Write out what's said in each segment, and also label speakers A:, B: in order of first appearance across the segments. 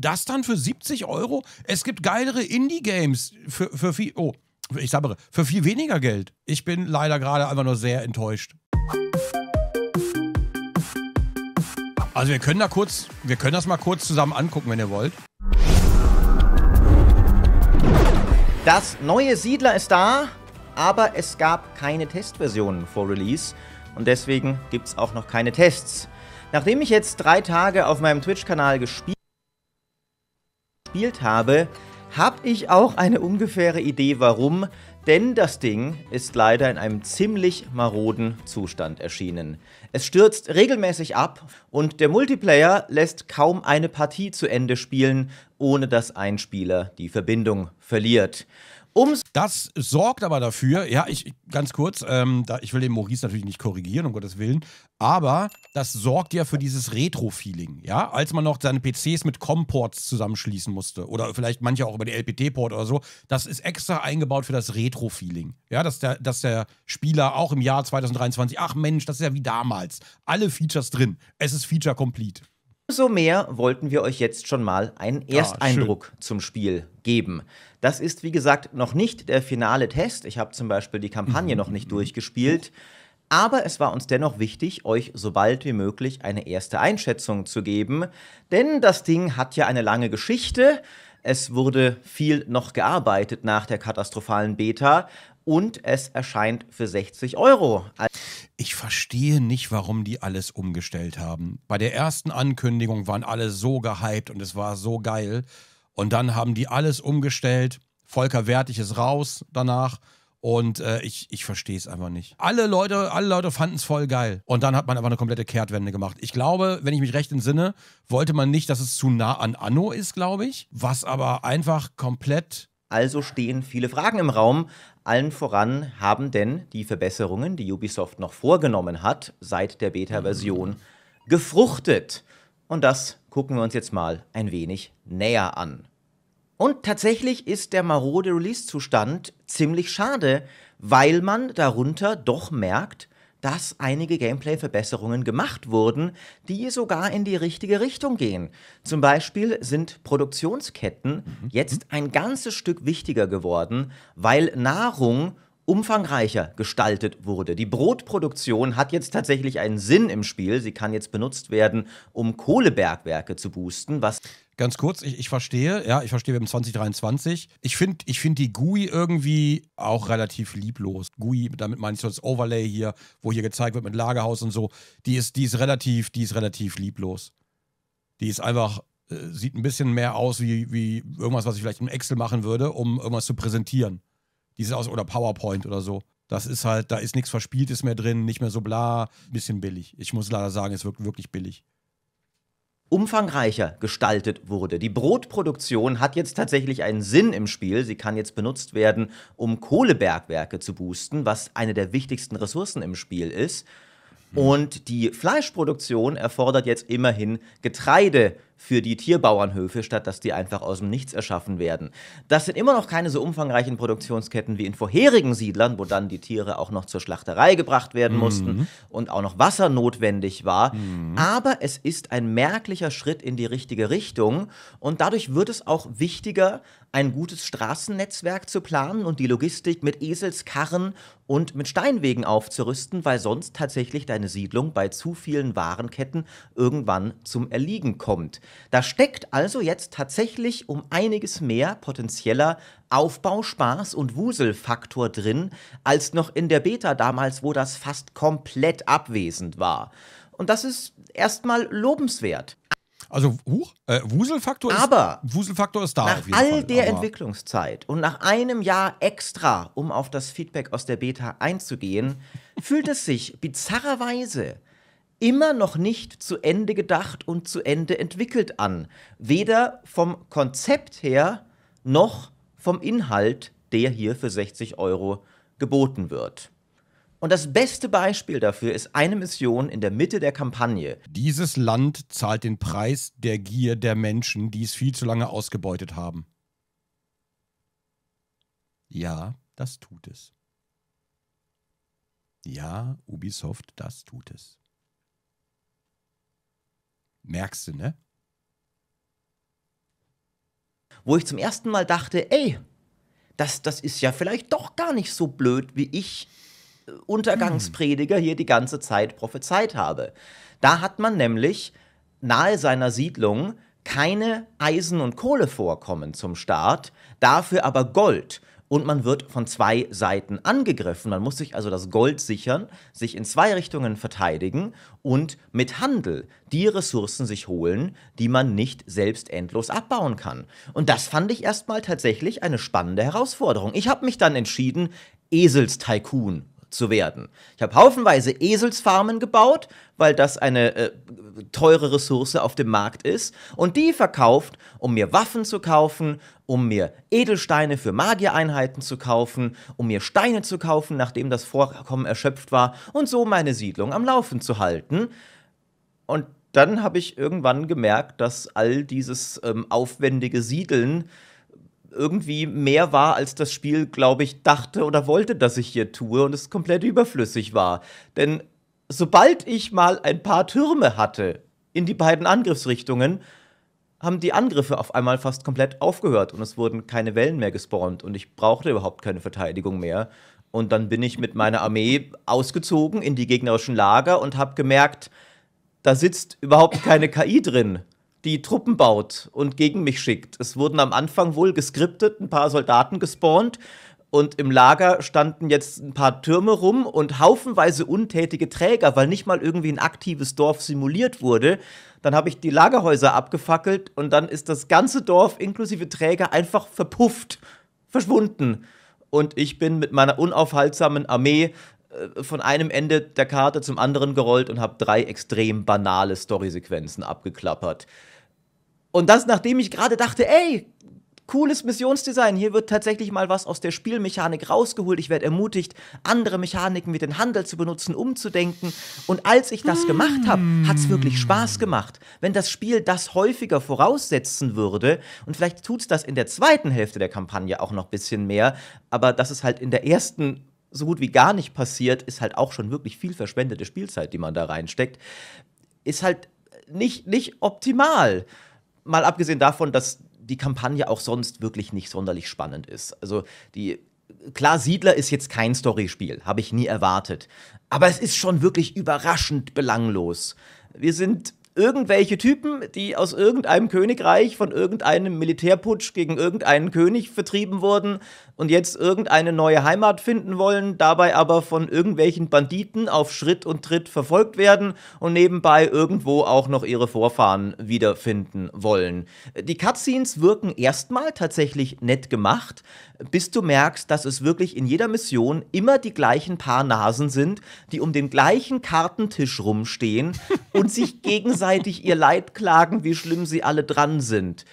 A: Das dann für 70 Euro? Es gibt geilere Indie-Games für, für viel. Oh, ich sabbere. Für viel weniger Geld. Ich bin leider gerade einfach nur sehr enttäuscht. Also wir können da kurz, wir können das mal kurz zusammen angucken, wenn ihr wollt.
B: Das neue Siedler ist da, aber es gab keine Testversionen vor Release und deswegen gibt es auch noch keine Tests. Nachdem ich jetzt drei Tage auf meinem Twitch-Kanal gespielt habe, gespielt habe, habe ich auch eine ungefähre Idee warum, denn das Ding ist leider in einem ziemlich maroden Zustand erschienen. Es stürzt regelmäßig ab und der Multiplayer lässt kaum eine Partie zu Ende
A: spielen, ohne dass ein Spieler die Verbindung verliert. Umso das sorgt aber dafür, ja, ich ganz kurz, ähm, da, ich will den Maurice natürlich nicht korrigieren, um Gottes Willen, aber das sorgt ja für dieses Retro-Feeling, ja, als man noch seine PCs mit COM-Ports zusammenschließen musste oder vielleicht manche auch über die LPT-Port oder so, das ist extra eingebaut für das Retro-Feeling, ja, dass der, dass der Spieler auch im Jahr 2023, ach Mensch, das ist ja wie damals, alle Features drin, es ist Feature-Complete.
B: Umso mehr wollten wir euch jetzt schon mal einen ah, Ersteindruck ah, zum Spiel geben. Das ist, wie gesagt, noch nicht der finale Test. Ich habe zum Beispiel die Kampagne noch nicht durchgespielt. Aber es war uns dennoch wichtig, euch so bald wie möglich eine erste Einschätzung zu geben. Denn das Ding hat ja eine lange Geschichte. Es wurde viel noch gearbeitet nach der katastrophalen Beta
A: und es erscheint für 60 Euro. Ich verstehe nicht, warum die alles umgestellt haben. Bei der ersten Ankündigung waren alle so gehypt und es war so geil. Und dann haben die alles umgestellt. Volker Wertig ist raus danach. Und äh, ich, ich verstehe es einfach nicht. Alle Leute, alle Leute fanden es voll geil. Und dann hat man einfach eine komplette Kehrtwende gemacht. Ich glaube, wenn ich mich recht entsinne, wollte man nicht, dass es zu nah an Anno ist, glaube ich. Was aber einfach komplett also stehen viele Fragen im Raum.
B: Allen voran haben denn die Verbesserungen, die Ubisoft noch vorgenommen hat, seit der Beta-Version gefruchtet. Und das gucken wir uns jetzt mal ein wenig näher an. Und tatsächlich ist der marode Release-Zustand ziemlich schade, weil man darunter doch merkt, dass einige Gameplay-Verbesserungen gemacht wurden, die sogar in die richtige Richtung gehen. Zum Beispiel sind Produktionsketten mhm. jetzt ein ganzes Stück wichtiger geworden, weil Nahrung umfangreicher gestaltet wurde. Die Brotproduktion hat jetzt tatsächlich einen Sinn im Spiel. Sie kann jetzt benutzt werden, um Kohlebergwerke zu boosten, was Ganz kurz,
A: ich, ich verstehe, ja, ich verstehe, wir haben 2023. Ich finde ich find die GUI irgendwie auch relativ lieblos. GUI, damit meine ich so das Overlay hier, wo hier gezeigt wird mit Lagerhaus und so, die ist, die ist relativ, die ist relativ lieblos. Die ist einfach, äh, sieht ein bisschen mehr aus wie, wie irgendwas, was ich vielleicht in Excel machen würde, um irgendwas zu präsentieren. Die sind aus, oder PowerPoint oder so. Das ist halt, da ist nichts Verspieltes mehr drin, nicht mehr so bla. Bisschen billig. Ich muss leider sagen, es wirkt wirklich billig
B: umfangreicher gestaltet wurde. Die Brotproduktion hat jetzt tatsächlich einen Sinn im Spiel. Sie kann jetzt benutzt werden, um Kohlebergwerke zu boosten, was eine der wichtigsten Ressourcen im Spiel ist. Mhm. Und die Fleischproduktion erfordert jetzt immerhin Getreide für die Tierbauernhöfe, statt dass die einfach aus dem Nichts erschaffen werden. Das sind immer noch keine so umfangreichen Produktionsketten wie in vorherigen Siedlern, wo dann die Tiere auch noch zur Schlachterei gebracht werden mhm. mussten und auch noch Wasser notwendig war. Mhm. Aber es ist ein merklicher Schritt in die richtige Richtung und dadurch wird es auch wichtiger, ein gutes Straßennetzwerk zu planen und die Logistik mit Eselskarren und mit Steinwegen aufzurüsten, weil sonst tatsächlich deine Siedlung bei zu vielen Warenketten irgendwann zum Erliegen kommt. Da steckt also jetzt tatsächlich um einiges mehr potenzieller Aufbauspaß und Wuselfaktor drin, als noch in der Beta damals, wo das fast komplett abwesend war. Und das ist erstmal lobenswert. Also huch, äh, Wuselfaktor, Aber ist, Wuselfaktor ist da. Nach all Fall. der Aber Entwicklungszeit und nach einem Jahr extra, um auf das Feedback aus der Beta einzugehen, fühlt es sich bizarrerweise immer noch nicht zu Ende gedacht und zu Ende entwickelt an. Weder vom Konzept her noch vom Inhalt, der hier für 60 Euro geboten wird. Und das beste Beispiel dafür ist eine Mission in der
A: Mitte der Kampagne. Dieses Land zahlt den Preis der Gier der Menschen, die es viel zu lange ausgebeutet haben. Ja, das tut es. Ja, Ubisoft, das tut es. Merkst du, ne?
B: Wo ich zum ersten Mal dachte, ey, das, das ist ja vielleicht doch gar nicht so blöd, wie ich Untergangsprediger hier die ganze Zeit prophezeit habe. Da hat man nämlich nahe seiner Siedlung keine Eisen- und Kohlevorkommen zum Start, dafür aber Gold. Und man wird von zwei Seiten angegriffen. Man muss sich also das Gold sichern, sich in zwei Richtungen verteidigen und mit Handel die Ressourcen sich holen, die man nicht selbst endlos abbauen kann. Und das fand ich erstmal tatsächlich eine spannende Herausforderung. Ich habe mich dann entschieden, Esels-Tycoon zu werden. Ich habe haufenweise Eselsfarmen gebaut, weil das eine äh, teure Ressource auf dem Markt ist und die verkauft, um mir Waffen zu kaufen, um mir Edelsteine für Magiereinheiten zu kaufen, um mir Steine zu kaufen, nachdem das Vorkommen erschöpft war und so meine Siedlung am Laufen zu halten. Und dann habe ich irgendwann gemerkt, dass all dieses ähm, aufwendige Siedeln irgendwie mehr war, als das Spiel, glaube ich, dachte oder wollte, dass ich hier tue und es komplett überflüssig war. Denn sobald ich mal ein paar Türme hatte in die beiden Angriffsrichtungen, haben die Angriffe auf einmal fast komplett aufgehört und es wurden keine Wellen mehr gespawnt und ich brauchte überhaupt keine Verteidigung mehr. Und dann bin ich mit meiner Armee ausgezogen in die gegnerischen Lager und habe gemerkt, da sitzt überhaupt keine KI drin die Truppen baut und gegen mich schickt. Es wurden am Anfang wohl geskriptet ein paar Soldaten gespawnt und im Lager standen jetzt ein paar Türme rum und haufenweise untätige Träger, weil nicht mal irgendwie ein aktives Dorf simuliert wurde. Dann habe ich die Lagerhäuser abgefackelt und dann ist das ganze Dorf inklusive Träger einfach verpufft, verschwunden. Und ich bin mit meiner unaufhaltsamen Armee äh, von einem Ende der Karte zum anderen gerollt und habe drei extrem banale Storysequenzen abgeklappert. Und das, nachdem ich gerade dachte, ey, cooles Missionsdesign. Hier wird tatsächlich mal was aus der Spielmechanik rausgeholt. Ich werde ermutigt, andere Mechaniken mit den Handel zu benutzen, umzudenken. Und als ich das gemacht habe, hat es wirklich Spaß gemacht. Wenn das Spiel das häufiger voraussetzen würde, und vielleicht tut es das in der zweiten Hälfte der Kampagne auch noch ein bisschen mehr, aber das ist halt in der ersten so gut wie gar nicht passiert, ist halt auch schon wirklich viel verschwendete Spielzeit, die man da reinsteckt, ist halt nicht, nicht optimal mal abgesehen davon, dass die Kampagne auch sonst wirklich nicht sonderlich spannend ist. Also die Klar, Siedler ist jetzt kein Storyspiel, habe ich nie erwartet. Aber es ist schon wirklich überraschend belanglos. Wir sind irgendwelche Typen, die aus irgendeinem Königreich von irgendeinem Militärputsch gegen irgendeinen König vertrieben wurden und jetzt irgendeine neue Heimat finden wollen, dabei aber von irgendwelchen Banditen auf Schritt und Tritt verfolgt werden und nebenbei irgendwo auch noch ihre Vorfahren wiederfinden wollen. Die Cutscenes wirken erstmal tatsächlich nett gemacht, bis du merkst, dass es wirklich in jeder Mission immer die gleichen paar Nasen sind, die um den gleichen Kartentisch rumstehen und sich gegenseitig ihr Leid klagen, wie schlimm sie alle dran sind.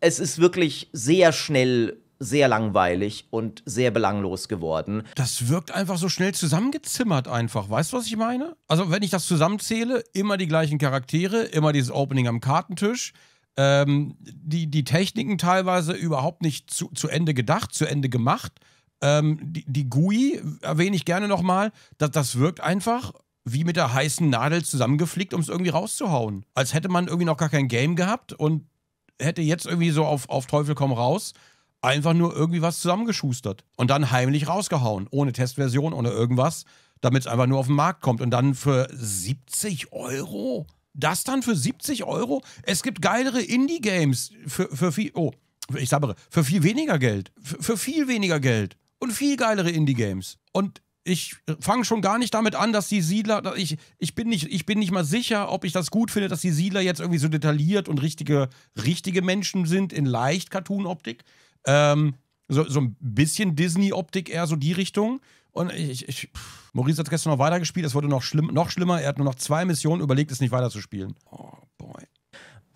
B: Es ist wirklich sehr schnell sehr langweilig und sehr belanglos
A: geworden. Das wirkt einfach so schnell zusammengezimmert einfach. Weißt du, was ich meine? Also, wenn ich das zusammenzähle, immer die gleichen Charaktere, immer dieses Opening am Kartentisch. Ähm, die, die Techniken teilweise überhaupt nicht zu, zu Ende gedacht, zu Ende gemacht. Ähm, die, die, GUI erwähne ich gerne nochmal. Das, das wirkt einfach wie mit der heißen Nadel zusammengeflickt, um es irgendwie rauszuhauen. Als hätte man irgendwie noch gar kein Game gehabt und hätte jetzt irgendwie so auf, auf Teufel komm raus einfach nur irgendwie was zusammengeschustert und dann heimlich rausgehauen, ohne Testversion, ohne irgendwas, damit es einfach nur auf den Markt kommt und dann für 70 Euro. Das dann für 70 Euro? Es gibt geilere Indie-Games für, für viel, oh, ich sabbere, für viel weniger Geld. Für, für viel weniger Geld. Und viel geilere Indie-Games. Und ich fange schon gar nicht damit an, dass die Siedler, ich, ich, bin nicht, ich bin nicht mal sicher, ob ich das gut finde, dass die Siedler jetzt irgendwie so detailliert und richtige, richtige Menschen sind in leicht Cartoon-Optik, ähm, so, so ein bisschen Disney-Optik eher so die Richtung. Und ich, ich, Maurice hat gestern noch weitergespielt, es wurde noch, schlimm, noch schlimmer. Er hat nur noch zwei Missionen überlegt, es nicht weiterzuspielen. Oh, boy.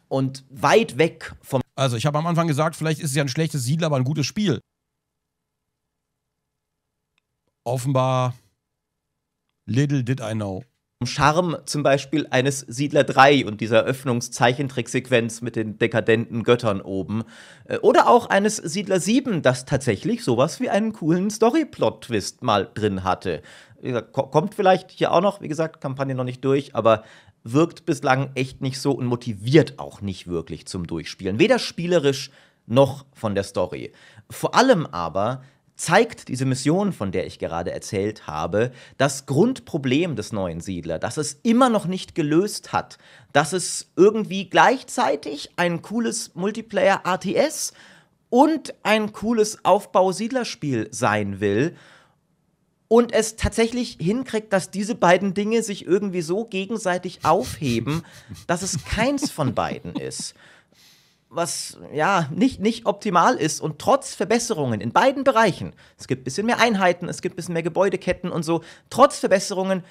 A: Und weit weg vom. Also, ich habe am Anfang gesagt, vielleicht ist es ja ein schlechtes Siedler, aber ein gutes Spiel. Offenbar. Little did I know. Charme zum
B: Beispiel eines Siedler 3 und dieser Öffnungszeichentricksequenz mit den dekadenten Göttern oben. Äh, oder auch eines Siedler 7, das tatsächlich sowas wie einen coolen Storyplot-Twist mal drin hatte. Kommt vielleicht hier auch noch, wie gesagt, Kampagne noch nicht durch, aber wirkt bislang echt nicht so und motiviert auch nicht wirklich zum Durchspielen. Weder spielerisch noch von der Story. Vor allem aber zeigt diese Mission, von der ich gerade erzählt habe, das Grundproblem des neuen Siedler, dass es immer noch nicht gelöst hat, dass es irgendwie gleichzeitig ein cooles Multiplayer ATS und ein cooles Aufbau-Siedlerspiel sein will und es tatsächlich hinkriegt, dass diese beiden Dinge sich irgendwie so gegenseitig aufheben, dass es keins von beiden ist. was ja nicht, nicht optimal ist und trotz Verbesserungen in beiden Bereichen, es gibt ein bisschen mehr Einheiten, es gibt ein bisschen mehr Gebäudeketten und so, trotz Verbesserungen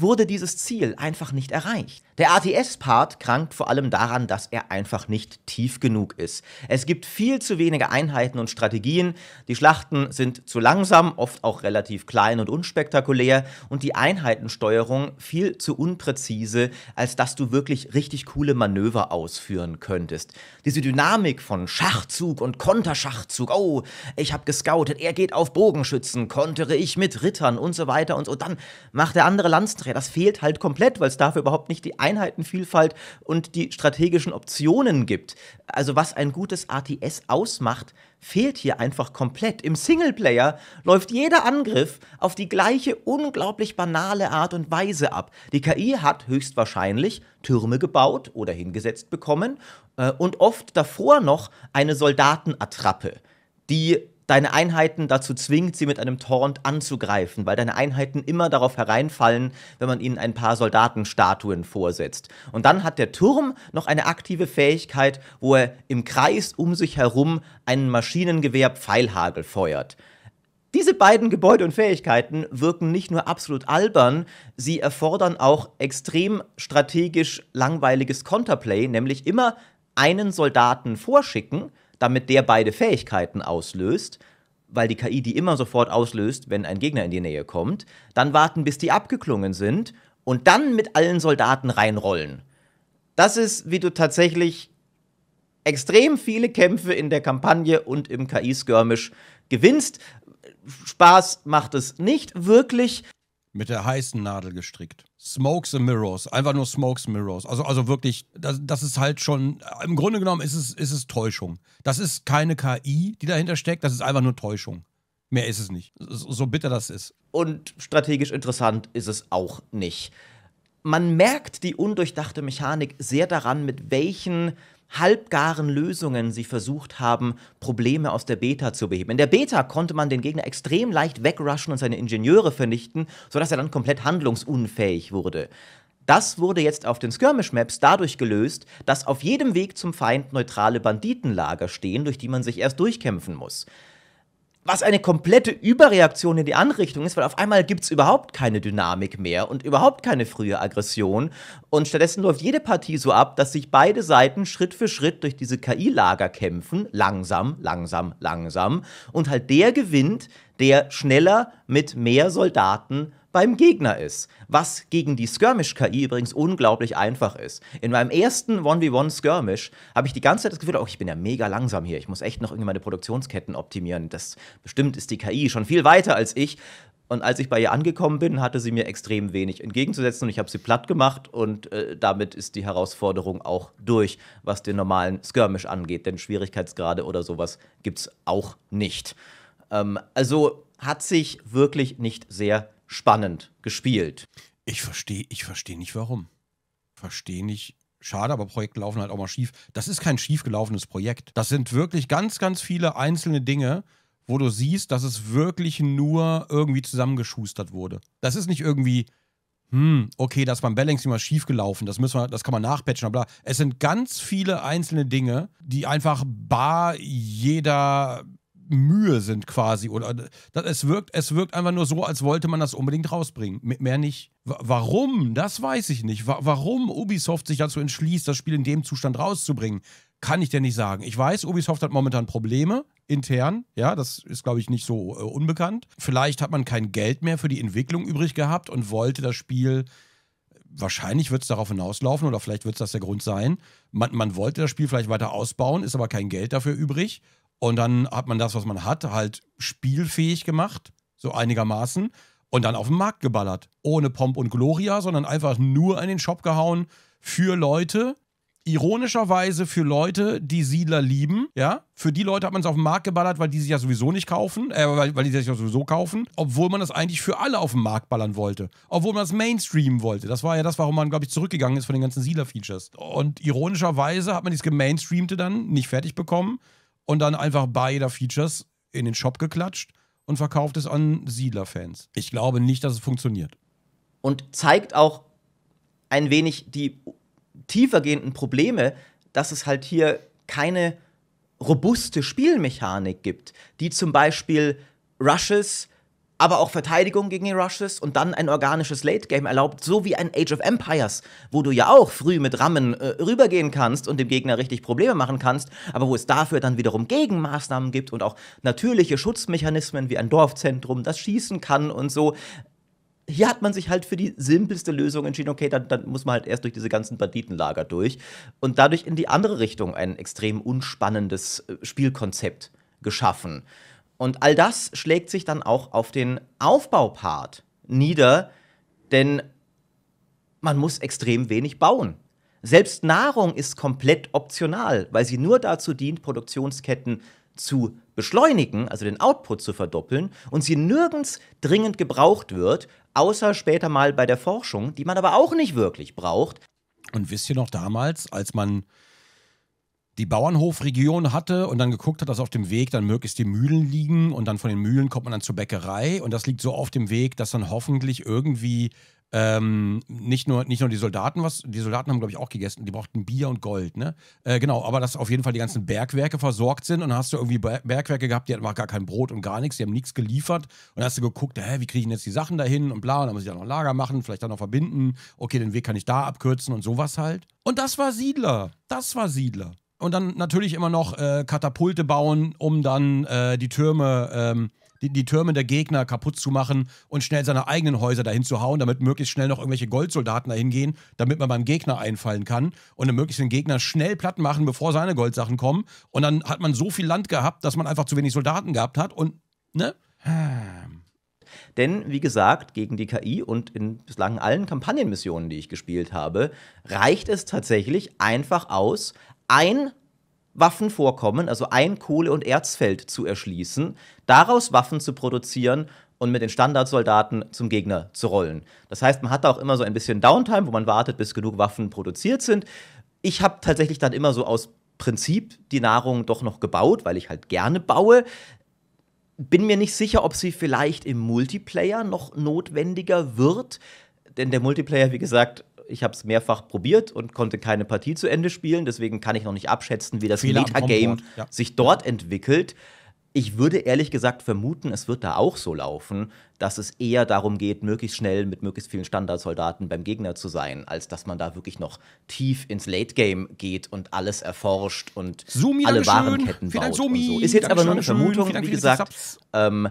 B: wurde dieses Ziel einfach nicht erreicht. Der ATS-Part krankt vor allem daran, dass er einfach nicht tief genug ist. Es gibt viel zu wenige Einheiten und Strategien, die Schlachten sind zu langsam, oft auch relativ klein und unspektakulär und die Einheitensteuerung viel zu unpräzise, als dass du wirklich richtig coole Manöver ausführen könntest. Diese Dynamik von Schachzug und Konterschachzug, oh, ich habe gescoutet, er geht auf Bogenschützen, kontere ich mit Rittern und so weiter und so, dann macht der andere Landstraße Austria. Das fehlt halt komplett, weil es dafür überhaupt nicht die Einheitenvielfalt und die strategischen Optionen gibt. Also was ein gutes ATS ausmacht, fehlt hier einfach komplett. Im Singleplayer läuft jeder Angriff auf die gleiche unglaublich banale Art und Weise ab. Die KI hat höchstwahrscheinlich Türme gebaut oder hingesetzt bekommen äh, und oft davor noch eine Soldatenattrappe, die deine Einheiten dazu zwingt, sie mit einem Taunt anzugreifen, weil deine Einheiten immer darauf hereinfallen, wenn man ihnen ein paar Soldatenstatuen vorsetzt. Und dann hat der Turm noch eine aktive Fähigkeit, wo er im Kreis um sich herum einen Maschinengewehr-Pfeilhagel feuert. Diese beiden Gebäude und Fähigkeiten wirken nicht nur absolut albern, sie erfordern auch extrem strategisch langweiliges Counterplay, nämlich immer einen Soldaten vorschicken, damit der beide Fähigkeiten auslöst, weil die KI die immer sofort auslöst, wenn ein Gegner in die Nähe kommt, dann warten, bis die abgeklungen sind und dann mit allen Soldaten reinrollen. Das ist, wie du tatsächlich extrem viele Kämpfe in der Kampagne und im KI-Skirmish gewinnst.
A: Spaß macht es nicht wirklich, mit der heißen Nadel gestrickt. Smokes and Mirrors, einfach nur Smokes and Mirrors. Also, also wirklich, das, das ist halt schon, im Grunde genommen ist es, ist es Täuschung. Das ist keine KI, die dahinter steckt, das ist einfach nur Täuschung. Mehr ist es nicht, so bitter das ist.
B: Und strategisch interessant ist es auch nicht. Man merkt die undurchdachte Mechanik sehr daran, mit welchen halbgaren Lösungen sie versucht haben, Probleme aus der Beta zu beheben. In der Beta konnte man den Gegner extrem leicht wegrushen und seine Ingenieure vernichten, sodass er dann komplett handlungsunfähig wurde. Das wurde jetzt auf den Skirmish-Maps dadurch gelöst, dass auf jedem Weg zum Feind neutrale Banditenlager stehen, durch die man sich erst durchkämpfen muss. Was eine komplette Überreaktion in die andere Richtung ist, weil auf einmal gibt es überhaupt keine Dynamik mehr und überhaupt keine frühe Aggression. Und stattdessen läuft jede Partie so ab, dass sich beide Seiten Schritt für Schritt durch diese KI-Lager kämpfen. Langsam, langsam, langsam. Und halt der gewinnt, der schneller mit mehr Soldaten beim Gegner ist. Was gegen die Skirmish-KI übrigens unglaublich einfach ist. In meinem ersten 1v1-Skirmish habe ich die ganze Zeit das Gefühl, oh, ich bin ja mega langsam hier. Ich muss echt noch irgendwie meine Produktionsketten optimieren. Das bestimmt ist die KI schon viel weiter als ich. Und als ich bei ihr angekommen bin, hatte sie mir extrem wenig entgegenzusetzen und ich habe sie platt gemacht und äh, damit ist die Herausforderung auch durch, was den normalen Skirmish angeht, denn Schwierigkeitsgrade oder sowas gibt es auch nicht. Ähm, also hat
A: sich wirklich nicht sehr spannend gespielt. Ich verstehe, ich verstehe nicht warum. Verstehe nicht. Schade, aber Projekte laufen halt auch mal schief. Das ist kein schiefgelaufenes Projekt. Das sind wirklich ganz, ganz viele einzelne Dinge, wo du siehst, dass es wirklich nur irgendwie zusammengeschustert wurde. Das ist nicht irgendwie, hm, okay, das ist beim Balancing mal schiefgelaufen, das, müssen wir, das kann man nachpatchen, bla. Es sind ganz viele einzelne Dinge, die einfach bar jeder Mühe sind quasi. Oder das, es, wirkt, es wirkt einfach nur so, als wollte man das unbedingt rausbringen. Mehr nicht. Warum? Das weiß ich nicht. Warum Ubisoft sich dazu entschließt, das Spiel in dem Zustand rauszubringen, kann ich dir nicht sagen. Ich weiß, Ubisoft hat momentan Probleme intern. Ja, das ist, glaube ich, nicht so äh, unbekannt. Vielleicht hat man kein Geld mehr für die Entwicklung übrig gehabt und wollte das Spiel wahrscheinlich wird es darauf hinauslaufen oder vielleicht wird es das der Grund sein. Man, man, wollte das Spiel vielleicht weiter ausbauen, ist aber kein Geld dafür übrig und dann hat man das, was man hat, halt spielfähig gemacht, so einigermaßen, und dann auf den Markt geballert. Ohne Pomp und Gloria, sondern einfach nur in den Shop gehauen für Leute, ironischerweise für Leute, die Siedler lieben, ja, für die Leute hat man es auf den Markt geballert, weil die sich ja sowieso nicht kaufen, äh, weil, weil die sich ja sowieso kaufen, obwohl man das eigentlich für alle auf den Markt ballern wollte, obwohl man das Mainstream wollte. Das war ja das, warum man, glaube ich, zurückgegangen ist von den ganzen Siedler-Features. Und ironischerweise hat man dieses Gemainstreamte dann nicht fertig bekommen und dann einfach beider Features in den Shop geklatscht und verkauft es an Siedler-Fans. Ich glaube nicht, dass es funktioniert. Und zeigt auch
B: ein wenig die tiefergehenden Probleme, dass es halt hier keine robuste Spielmechanik gibt, die zum Beispiel Rushes aber auch Verteidigung gegen die Rushes und dann ein organisches Late-Game erlaubt, so wie ein Age of Empires, wo du ja auch früh mit Rammen äh, rübergehen kannst und dem Gegner richtig Probleme machen kannst, aber wo es dafür dann wiederum Gegenmaßnahmen gibt und auch natürliche Schutzmechanismen wie ein Dorfzentrum, das schießen kann und so. Hier hat man sich halt für die simpelste Lösung entschieden, okay, dann, dann muss man halt erst durch diese ganzen Banditenlager durch und dadurch in die andere Richtung ein extrem unspannendes äh, Spielkonzept geschaffen. Und all das schlägt sich dann auch auf den Aufbaupart nieder, denn man muss extrem wenig bauen. Selbst Nahrung ist komplett optional, weil sie nur dazu dient, Produktionsketten zu beschleunigen, also den Output zu verdoppeln, und sie nirgends dringend gebraucht wird, außer später mal bei der Forschung, die man aber auch nicht wirklich
A: braucht. Und wisst ihr noch damals, als man die Bauernhofregion hatte und dann geguckt hat, dass auf dem Weg dann möglichst die Mühlen liegen und dann von den Mühlen kommt man dann zur Bäckerei und das liegt so auf dem Weg, dass dann hoffentlich irgendwie ähm, nicht, nur, nicht nur die Soldaten was, die Soldaten haben, glaube ich, auch gegessen, die brauchten Bier und Gold, ne? Äh, genau, aber dass auf jeden Fall die ganzen Bergwerke versorgt sind und dann hast du irgendwie Bergwerke gehabt, die hatten gar kein Brot und gar nichts, die haben nichts geliefert und dann hast du geguckt, hä, wie kriege ich denn jetzt die Sachen dahin und bla, und dann muss ich ja noch ein Lager machen, vielleicht dann noch verbinden, okay, den Weg kann ich da abkürzen und sowas halt. Und das war Siedler, das war Siedler und dann natürlich immer noch äh, Katapulte bauen, um dann äh, die Türme, ähm, die, die, Türme der Gegner kaputt zu machen und schnell seine eigenen Häuser dahin zu hauen, damit möglichst schnell noch irgendwelche Goldsoldaten dahin gehen, damit man beim Gegner einfallen kann und dann möglichst den Gegner schnell platt machen, bevor seine Goldsachen kommen. Und dann hat man so viel Land gehabt, dass man einfach zu wenig Soldaten gehabt hat und, ne? Ähm.
B: Denn, wie gesagt, gegen die KI und in bislang allen Kampagnenmissionen, die ich gespielt habe, reicht es tatsächlich einfach aus, ein Waffenvorkommen, also ein Kohle- und Erzfeld zu erschließen, daraus Waffen zu produzieren und mit den Standardsoldaten zum Gegner zu rollen. Das heißt, man hat da auch immer so ein bisschen Downtime, wo man wartet, bis genug Waffen produziert sind. Ich habe tatsächlich dann immer so aus Prinzip die Nahrung doch noch gebaut, weil ich halt gerne baue. Bin mir nicht sicher, ob sie vielleicht im Multiplayer noch notwendiger wird, denn der Multiplayer, wie gesagt, ich habe es mehrfach probiert und konnte keine Partie zu Ende spielen. Deswegen kann ich noch nicht abschätzen, wie das Metagame ja. sich dort entwickelt. Ich würde ehrlich gesagt vermuten, es wird da auch so laufen, dass es eher darum geht, möglichst schnell mit möglichst vielen Standardsoldaten beim Gegner zu sein, als dass man da wirklich noch tief ins Late Game geht und alles erforscht und Sumi, alle Warenketten baut. So. Ist jetzt aber nur eine Vermutung, wie gesagt. Ähm,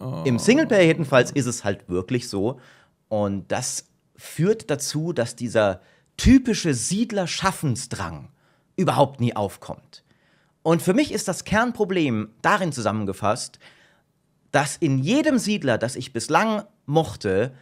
B: oh. Im Singleplayer jedenfalls ist es halt wirklich so. Und das führt dazu, dass dieser typische Siedlerschaffensdrang überhaupt nie aufkommt. Und für mich ist das Kernproblem darin zusammengefasst, dass in jedem Siedler, das ich bislang mochte,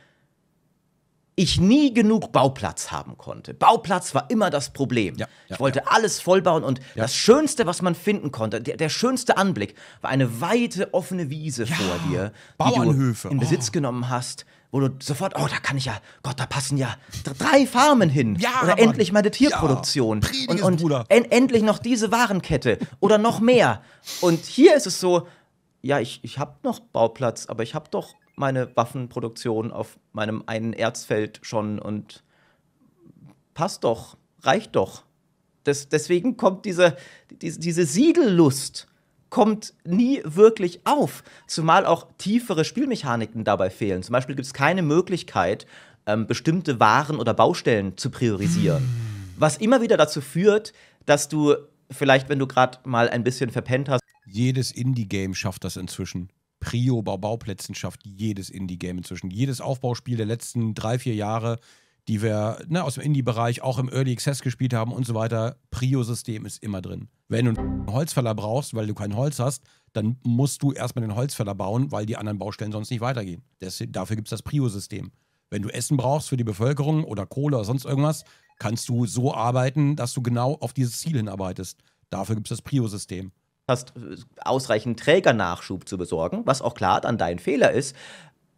B: ich nie genug Bauplatz haben konnte. Bauplatz war immer das Problem. Ja, ja, ich wollte ja. alles vollbauen und das Schönste, was man finden konnte, der, der, schönste Anblick, war eine weite offene Wiese vor dir, die du in Besitz oh. genommen hast wo du sofort, oh, da kann ich ja, Gott, da passen ja drei Farmen hin. Ja, Oder Mann. endlich mal eine Tierproduktion. Ja, und, und En endlich noch diese Warenkette. Oder noch mehr. Und hier ist es so, ja, ich, ich habe noch Bauplatz, aber ich habe doch meine Waffenproduktion auf meinem einen Erzfeld schon und passt doch, reicht doch. Das, deswegen kommt diese, diese, diese Siegellust kommt nie wirklich auf, zumal auch tiefere Spielmechaniken dabei fehlen. Zum Beispiel gibt es keine Möglichkeit, ähm, bestimmte Waren oder Baustellen zu priorisieren. Was immer wieder dazu führt, dass du vielleicht, wenn du gerade
A: mal ein bisschen verpennt hast. Jedes Indie-Game schafft das inzwischen. Prio bei Bauplätzen schafft jedes Indie-Game inzwischen. Jedes Aufbauspiel der letzten drei, vier Jahre die wir ne, aus dem Indie-Bereich auch im Early Access gespielt haben und so weiter. Prio-System ist immer drin. Wenn du einen Holzfäller brauchst, weil du kein Holz hast, dann musst du erstmal den Holzfäller bauen, weil die anderen Baustellen sonst nicht weitergehen. Deswegen, dafür gibt es das Prio-System. Wenn du Essen brauchst für die Bevölkerung oder Kohle oder sonst irgendwas, kannst du so arbeiten, dass du genau auf dieses Ziel hinarbeitest. Dafür gibt es das Prio-System
B: hast, äh, ausreichend Trägernachschub zu besorgen, was auch klar dann dein Fehler ist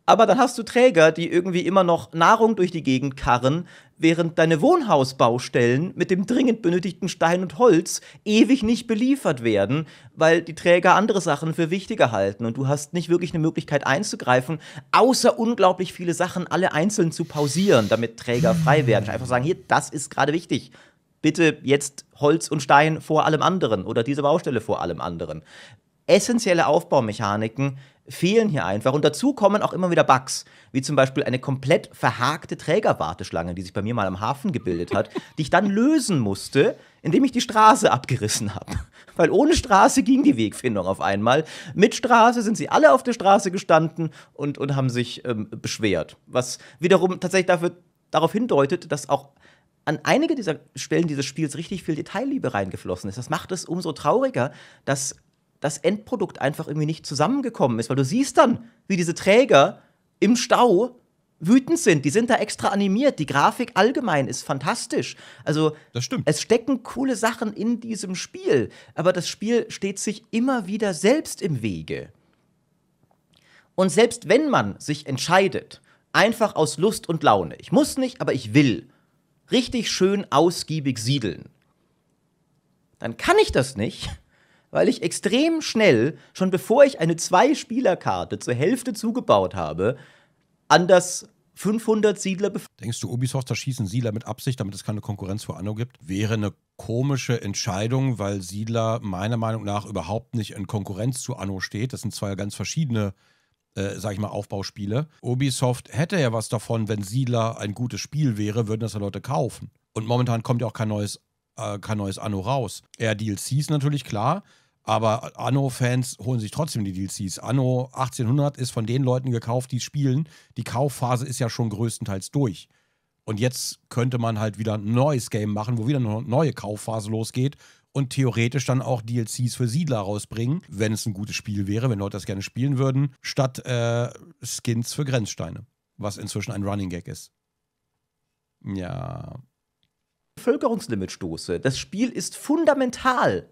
B: aber dann hast du Träger, die irgendwie immer noch Nahrung durch die Gegend karren, während deine Wohnhausbaustellen mit dem dringend benötigten Stein und Holz ewig nicht beliefert werden, weil die Träger andere Sachen für wichtiger halten und du hast nicht wirklich eine Möglichkeit einzugreifen, außer unglaublich viele Sachen alle einzeln zu pausieren, damit Träger frei werden. Einfach sagen, hier, das ist gerade wichtig. Bitte jetzt Holz und Stein vor allem anderen oder diese Baustelle vor allem anderen essentielle Aufbaumechaniken, fehlen hier einfach. Und dazu kommen auch immer wieder Bugs, wie zum Beispiel eine komplett verhakte Trägerwarteschlange, die sich bei mir mal am Hafen gebildet hat, die ich dann lösen musste, indem ich die Straße abgerissen habe. Weil ohne Straße ging die Wegfindung auf einmal. Mit Straße sind sie alle auf der Straße gestanden und, und haben sich ähm, beschwert. Was wiederum tatsächlich dafür, darauf hindeutet, dass auch an einige dieser Stellen dieses Spiels richtig viel Detailliebe reingeflossen ist. Das macht es umso trauriger, dass das Endprodukt einfach irgendwie nicht zusammengekommen ist, weil du siehst dann, wie diese Träger im Stau wütend sind. Die sind da extra animiert. Die Grafik allgemein ist fantastisch. Also, es stecken coole Sachen in diesem Spiel, aber das Spiel steht sich immer wieder selbst im Wege. Und selbst wenn man sich entscheidet, einfach aus Lust und Laune, ich muss nicht, aber ich will, richtig schön ausgiebig siedeln, dann kann ich das nicht, weil ich extrem schnell, schon bevor ich eine Zwei-Spieler-Karte zur Hälfte zugebaut
A: habe, an das 500 Siedler. Denkst du, Ubisoft erschießen Siedler mit Absicht, damit es keine Konkurrenz vor Anno gibt? Wäre eine komische Entscheidung, weil Siedler meiner Meinung nach überhaupt nicht in Konkurrenz zu Anno steht. Das sind zwei ganz verschiedene, äh, sag ich mal, Aufbauspiele. Ubisoft hätte ja was davon, wenn Siedler ein gutes Spiel wäre, würden das ja Leute kaufen. Und momentan kommt ja auch kein neues, äh, kein neues Anno raus. Eher DLCs natürlich, klar. Aber Anno-Fans holen sich trotzdem die DLCs. Anno 1800 ist von den Leuten gekauft, die spielen. Die Kaufphase ist ja schon größtenteils durch. Und jetzt könnte man halt wieder ein neues Game machen, wo wieder eine neue Kaufphase losgeht und theoretisch dann auch DLCs für Siedler rausbringen, wenn es ein gutes Spiel wäre, wenn Leute das gerne spielen würden, statt äh, Skins für Grenzsteine, was inzwischen ein Running Gag ist. Ja. Bevölkerungslimitstoße. Das Spiel ist fundamental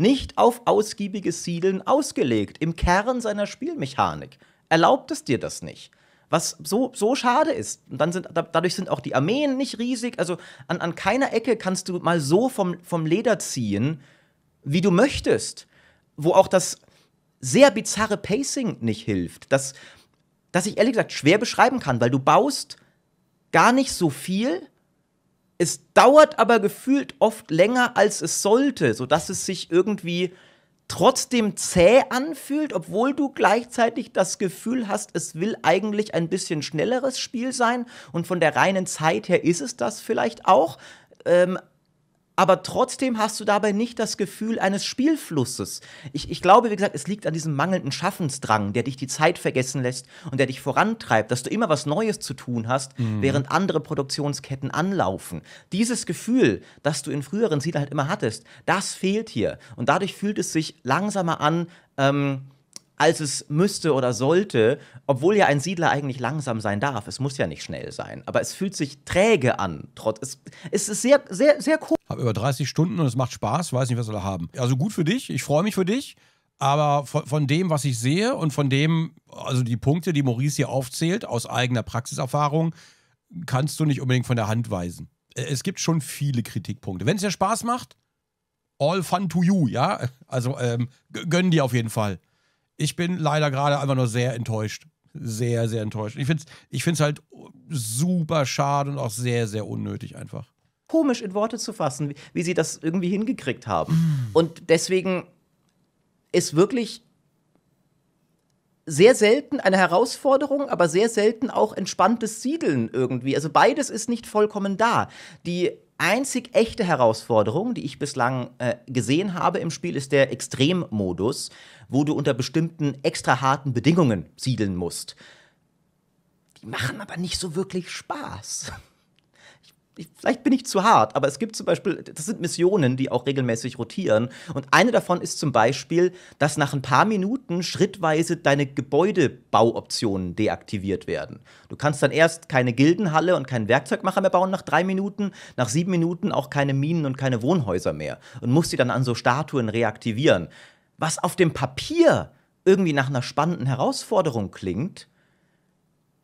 B: nicht auf ausgiebiges Siedeln ausgelegt, im Kern seiner Spielmechanik. Erlaubt es dir das nicht? Was so, so schade ist. Und dann sind, da, dadurch sind auch die Armeen nicht riesig. Also an, an keiner Ecke kannst du mal so vom, vom Leder ziehen, wie du möchtest. Wo auch das sehr bizarre Pacing nicht hilft. Das, das ich ehrlich gesagt schwer beschreiben kann, weil du baust gar nicht so viel es dauert aber gefühlt oft länger, als es sollte, sodass es sich irgendwie trotzdem zäh anfühlt, obwohl du gleichzeitig das Gefühl hast, es will eigentlich ein bisschen schnelleres Spiel sein und von der reinen Zeit her ist es das vielleicht auch. Ähm, aber trotzdem hast du dabei nicht das Gefühl eines Spielflusses. Ich, ich glaube, wie gesagt, es liegt an diesem mangelnden Schaffensdrang, der dich die Zeit vergessen lässt und der dich vorantreibt, dass du immer was Neues zu tun hast, mhm. während andere Produktionsketten anlaufen. Dieses Gefühl, das du in früheren Serien halt immer hattest, das fehlt hier. Und dadurch fühlt es sich langsamer an, ähm, als es müsste oder sollte, obwohl ja ein Siedler eigentlich langsam sein darf. Es muss ja nicht schnell sein, aber es fühlt sich träge
A: an. Trotz, es,
B: es ist sehr, sehr, sehr cool.
A: Ich habe über 30 Stunden und es macht Spaß, weiß nicht, was wir da haben. Also gut für dich, ich freue mich für dich. Aber von, von, dem, was ich sehe und von dem, also die Punkte, die Maurice hier aufzählt, aus eigener Praxiserfahrung, kannst du nicht unbedingt von der Hand weisen. Äh, es gibt schon viele Kritikpunkte. Wenn es dir Spaß macht, all fun to you, ja? Also ähm, gönn dir auf jeden Fall ich bin leider gerade einfach nur sehr enttäuscht. Sehr, sehr enttäuscht. Ich finde es ich find's halt super schade und auch sehr, sehr unnötig einfach.
B: Komisch in Worte zu fassen, wie, wie sie das irgendwie hingekriegt haben. Hm. Und deswegen ist wirklich sehr selten eine Herausforderung, aber sehr selten auch entspanntes Siedeln irgendwie. Also beides ist nicht vollkommen da. Die einzig echte Herausforderung, die ich bislang äh, gesehen habe im Spiel, ist der Extremmodus, wo du unter bestimmten extra harten Bedingungen siedeln musst. Die machen aber nicht so wirklich Spaß ich, vielleicht bin ich zu hart, aber es gibt zum Beispiel, das sind Missionen, die auch regelmäßig rotieren. Und eine davon ist zum Beispiel, dass nach ein paar Minuten schrittweise deine Gebäudebauoptionen deaktiviert werden. Du kannst dann erst keine Gildenhalle und keinen Werkzeugmacher mehr bauen nach drei Minuten, nach sieben Minuten auch keine Minen und keine Wohnhäuser mehr und musst die dann an so Statuen reaktivieren. Was auf dem Papier irgendwie nach einer spannenden Herausforderung klingt,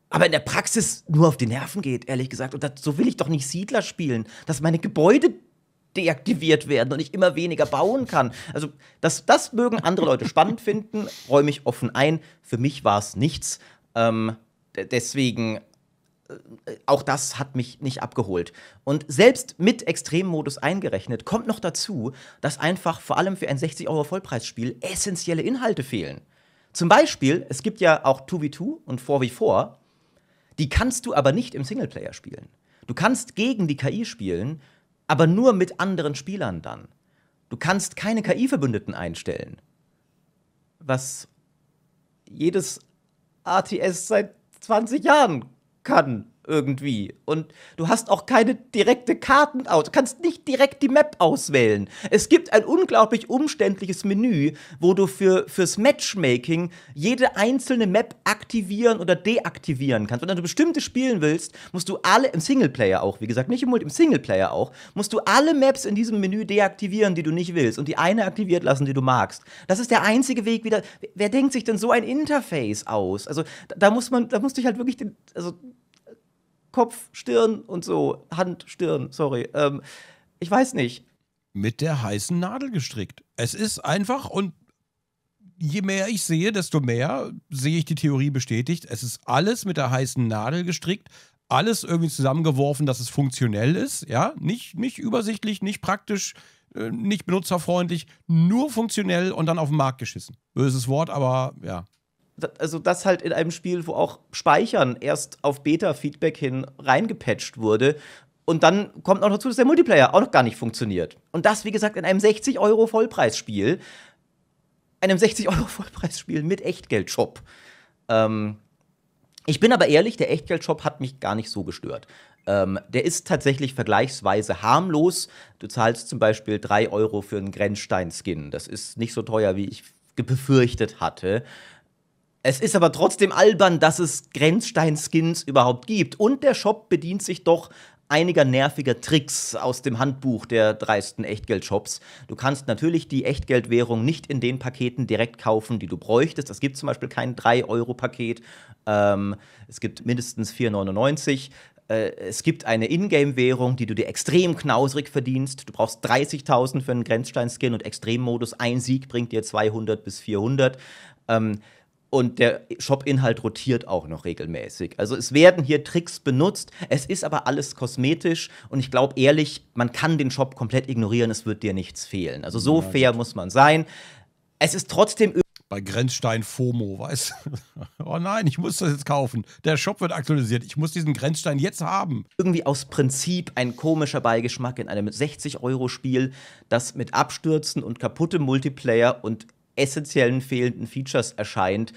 B: aber in der Praxis nur auf die Nerven geht, ehrlich gesagt. Und das, so will ich doch nicht Siedler spielen, dass meine Gebäude deaktiviert werden und ich immer weniger bauen kann. Also das, das mögen andere Leute spannend finden, räume ich offen ein. Für mich war es nichts. Ähm, deswegen, äh, auch das hat mich nicht abgeholt. Und selbst mit Extremmodus eingerechnet, kommt noch dazu, dass einfach vor allem für ein 60-Euro-Vollpreisspiel essentielle Inhalte fehlen. Zum Beispiel, es gibt ja auch 2v2 und 4v4 die kannst du aber nicht im Singleplayer spielen. Du kannst gegen die KI spielen, aber nur mit anderen Spielern dann. Du kannst keine KI-Verbündeten einstellen. Was jedes ATS seit 20 Jahren kann irgendwie. Und du hast auch keine direkte Karten aus, du kannst nicht direkt die Map auswählen. Es gibt ein unglaublich umständliches Menü, wo du für, fürs Matchmaking jede einzelne Map aktivieren oder deaktivieren kannst. Und wenn du bestimmte spielen willst, musst du alle im Singleplayer auch, wie gesagt, nicht im Multi, im Singleplayer auch, musst du alle Maps in diesem Menü deaktivieren, die du nicht willst und die eine aktiviert lassen, die du magst. Das ist der einzige Weg wieder. Wer denkt sich denn so ein Interface aus? Also da, da muss man, da musst du dich halt wirklich den, also Kopf, Stirn und so. Hand,
A: Stirn, sorry. Ähm, ich weiß nicht. Mit der heißen Nadel gestrickt. Es ist einfach und je mehr ich sehe, desto mehr sehe ich die Theorie bestätigt. Es ist alles mit der heißen Nadel gestrickt, alles irgendwie zusammengeworfen, dass es funktionell ist. Ja, nicht, nicht übersichtlich, nicht praktisch, äh, nicht benutzerfreundlich, nur funktionell und dann auf den Markt geschissen. Böses Wort, aber ja also das halt in einem
B: Spiel, wo auch Speichern erst auf Beta-Feedback hin reingepatcht wurde. Und dann kommt noch dazu, dass der Multiplayer auch noch gar nicht funktioniert. Und das, wie gesagt, in einem 60-Euro-Vollpreisspiel. Einem 60-Euro-Vollpreisspiel mit Echtgeldshop. Ähm, ich bin aber ehrlich, der Echtgeld-Shop hat mich gar nicht so gestört. Ähm, der ist tatsächlich vergleichsweise harmlos. Du zahlst zum Beispiel 3 Euro für einen Grenzstein-Skin. Das ist nicht so teuer, wie ich befürchtet hatte. Es ist aber trotzdem albern, dass es Grenzstein-Skins überhaupt gibt. Und der Shop bedient sich doch einiger nerviger Tricks aus dem Handbuch der dreisten Echtgeld-Shops. Du kannst natürlich die Echtgeldwährung nicht in den Paketen direkt kaufen, die du bräuchtest. Es gibt zum Beispiel kein 3-Euro-Paket. Ähm, es gibt mindestens 4,99. Äh, es gibt eine Ingame-Währung, die du dir extrem knausrig verdienst. Du brauchst 30.000 für einen Grenzstein-Skin und Extremmodus. Ein Sieg bringt dir 200 bis 400. Ähm, und der Shop-Inhalt rotiert auch noch regelmäßig. Also es werden hier Tricks benutzt, es ist aber alles kosmetisch und ich glaube ehrlich, man kann den Shop komplett ignorieren, es wird dir nichts fehlen. Also so ja, fair muss man
A: sein. Es ist trotzdem bei Grenzstein FOMO, weißt du? Oh nein, ich muss das jetzt kaufen. Der Shop wird aktualisiert. Ich muss diesen Grenzstein jetzt haben. Irgendwie aus Prinzip
B: ein komischer Beigeschmack in einem 60-Euro-Spiel, das mit Abstürzen und kaputtem Multiplayer und essentiellen fehlenden Features erscheint,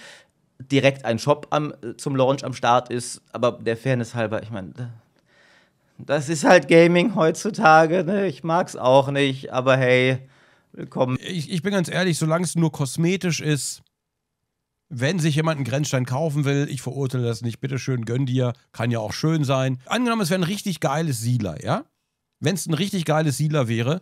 B: direkt ein Shop am, äh, zum Launch am Start ist, aber der Fairness halber, ich meine, das ist halt Gaming heutzutage, ne? ich mag's
A: auch nicht, aber
B: hey, willkommen.
A: Ich, ich bin ganz ehrlich, solange es nur kosmetisch ist, wenn sich jemand einen Grenzstein kaufen will, ich verurteile das nicht, bitteschön, gönn dir, kann ja auch schön sein. Angenommen, es wäre ein richtig geiles Siedler, ja? Wenn es ein richtig geiles Siedler wäre,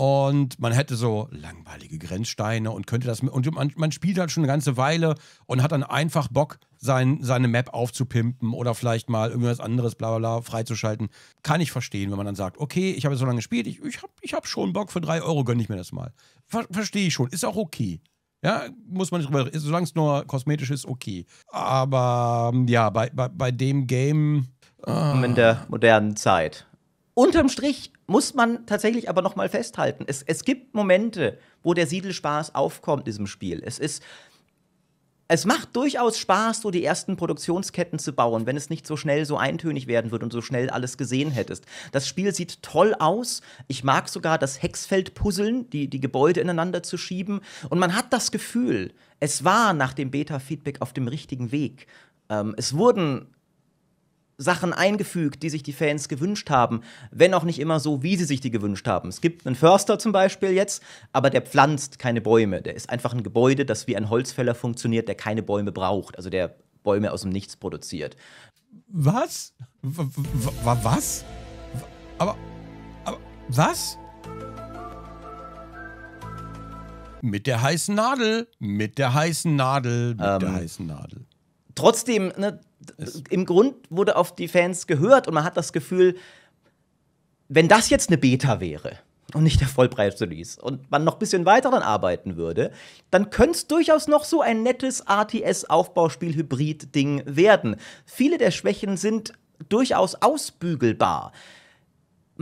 A: und man hätte so langweilige Grenzsteine und könnte das und man, man, spielt halt schon eine ganze Weile und hat dann einfach Bock sein, seine Map aufzupimpen oder vielleicht mal irgendwas anderes bla bla bla freizuschalten. Kann ich verstehen, wenn man dann sagt, okay, ich habe so lange gespielt, ich, ich habe ich hab schon Bock, für drei Euro gönne ich mir das mal. Ver Verstehe ich schon, ist auch okay. Ja, muss man nicht drüber reden. Solange es nur kosmetisch ist, okay. Aber ja, bei, bei, bei dem Game. In der ah. modernen Zeit
B: unterm Strich muss man tatsächlich aber nochmal festhalten, es, es gibt Momente, wo der Siedelspaß aufkommt in diesem Spiel. Es ist es macht durchaus Spaß, so die ersten Produktionsketten zu bauen, wenn es nicht so schnell so eintönig werden würde und so schnell alles gesehen hättest. Das Spiel sieht toll aus. Ich mag sogar das Hexfeld-Puzzeln, die, die Gebäude ineinander zu schieben. Und man hat das Gefühl, es war nach dem Beta-Feedback auf dem richtigen Weg. Ähm, es wurden Sachen eingefügt, die sich die Fans gewünscht haben, wenn auch nicht immer so, wie sie sich die gewünscht haben. Es gibt einen Förster zum Beispiel jetzt, aber der pflanzt keine Bäume. Der ist einfach ein Gebäude, das wie ein Holzfäller funktioniert, der keine Bäume braucht, also der Bäume aus dem Nichts produziert.
A: Was? W was? Aber, aber was? Mit der heißen Nadel, mit der heißen Nadel, mit ähm, der heißen Nadel.
B: Trotzdem, ne, im Grund wurde auf die Fans gehört und man hat das Gefühl, wenn das jetzt eine Beta wäre und nicht der Vollpreis-Release und man noch ein bisschen weiter daran arbeiten würde, dann könnte es durchaus noch so ein nettes RTS-Aufbauspiel-Hybrid-Ding werden. Viele der Schwächen sind durchaus ausbügelbar.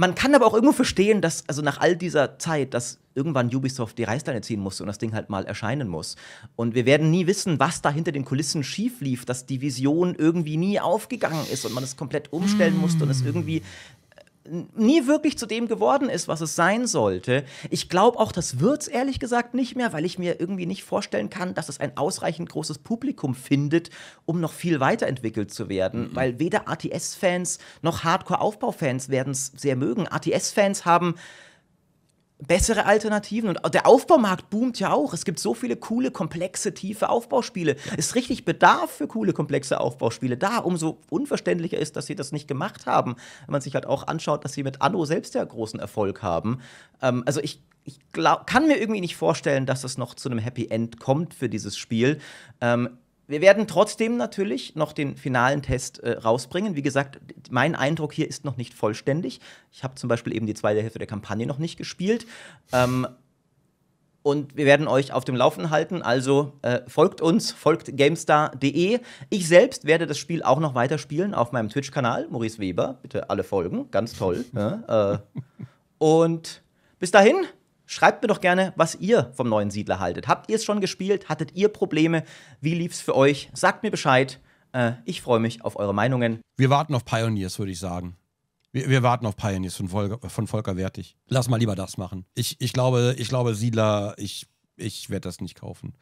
B: Man kann aber auch irgendwo verstehen, dass, also nach all dieser Zeit, dass irgendwann Ubisoft die Reißleine ziehen musste und das Ding halt mal erscheinen muss. Und wir werden nie wissen, was da hinter den Kulissen schief lief, dass die Vision irgendwie nie aufgegangen ist und man es komplett umstellen mm. musste und es irgendwie nie wirklich zu dem geworden ist, was es sein sollte. Ich glaube auch, das wird es ehrlich gesagt nicht mehr, weil ich mir irgendwie nicht vorstellen kann, dass es ein ausreichend großes Publikum findet, um noch viel weiterentwickelt zu werden, mhm. weil weder ats fans noch Hardcore-Aufbau-Fans werden es sehr mögen. ats fans haben bessere Alternativen. Und der Aufbaumarkt boomt ja auch. Es gibt so viele coole, komplexe, tiefe Aufbauspiele. Es Ist richtig Bedarf für coole, komplexe Aufbauspiele da. Umso unverständlicher ist, dass sie das nicht gemacht haben. Wenn man sich halt auch anschaut, dass sie mit Anno selbst ja großen Erfolg haben. Ähm, also ich, ich glaub, kann mir irgendwie nicht vorstellen, dass es noch zu einem Happy End kommt für dieses Spiel. Ähm, wir werden trotzdem natürlich noch den finalen Test äh, rausbringen. Wie gesagt, mein Eindruck hier ist noch nicht vollständig. Ich habe zum Beispiel eben die zweite Hälfte der Kampagne noch nicht gespielt. Ähm, und wir werden euch auf dem Laufen halten. Also äh, folgt uns, folgt GameStar.de. Ich selbst werde das Spiel auch noch weiterspielen auf meinem Twitch-Kanal, Maurice Weber. Bitte alle folgen, ganz toll. ja, ne? äh. Und bis dahin, Schreibt mir doch gerne, was ihr vom neuen Siedler haltet. Habt ihr es schon gespielt? Hattet ihr Probleme? Wie lief es für euch? Sagt mir Bescheid.
A: Äh, ich freue mich auf eure Meinungen. Wir warten auf Pioneers, würde ich sagen. Wir, wir, warten auf Pioneers von Volker, von Volker Wertig. Lass mal lieber das machen. Ich, ich, glaube, ich glaube, Siedler, ich, ich werde das nicht kaufen.